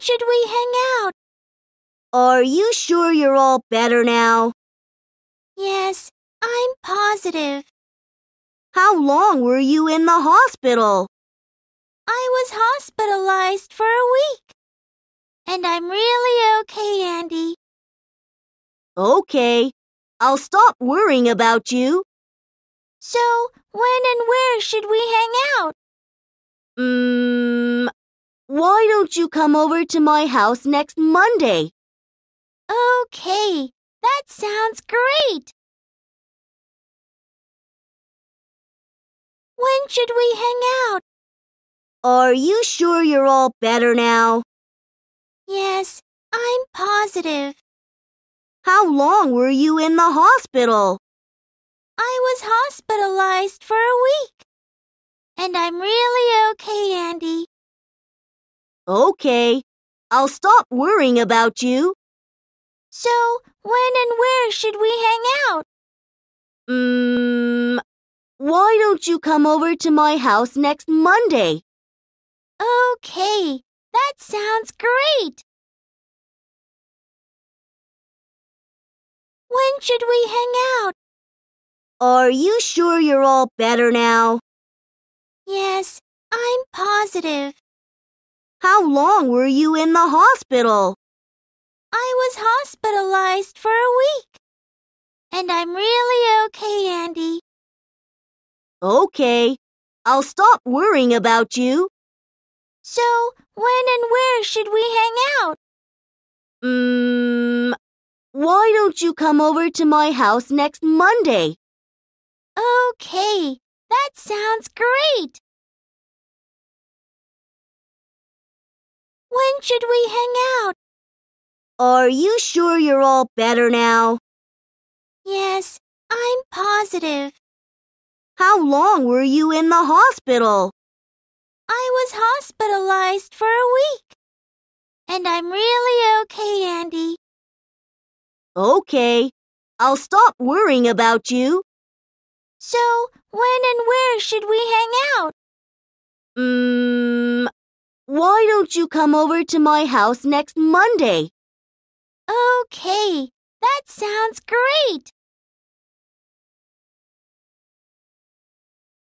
should we hang out? Are you sure you're all better now? Yes, I'm positive. How long were you in the hospital? I was hospitalized for a week. And I'm really okay, Andy. Okay. I'll stop worrying about you. So, when and where should we hang out? Mmm, um, why don't you come over to my house next Monday? Okay, that sounds great. When should we hang out? Are you sure you're all better now? Yes, I'm positive. How long were you in the hospital? I was hospitalized for a week. And I'm really okay, Andy. Okay, I'll stop worrying about you. So, when and where should we hang out? Mmm, why don't you come over to my house next Monday? Okay, that sounds great. When should we hang out? Are you sure you're all better now? Yes, I'm positive. How long were you in the hospital? I was hospitalized for a week. And I'm really okay, Andy. Okay. I'll stop worrying about you. So, when and where should we hang out? Mmm, why don't you come over to my house next Monday? Okay, that sounds great. should we hang out? Are you sure you're all better now? Yes, I'm positive. How long were you in the hospital? I was hospitalized for a week. And I'm really okay, Andy. Okay. I'll stop worrying about you. So, when and where should we hang out? Mmm, um, why don't you come over to my house next Monday? Okay, that sounds great.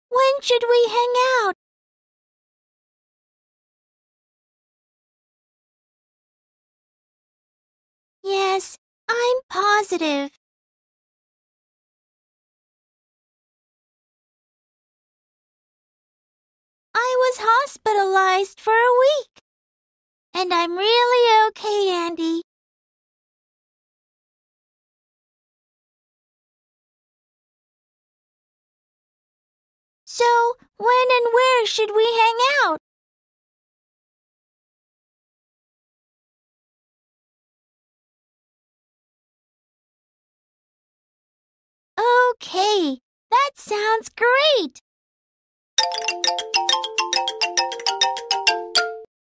When should we hang out? Yes, I'm positive. was hospitalized for a week. And I'm really okay, Andy. So, when and where should we hang out? Okay, that sounds great!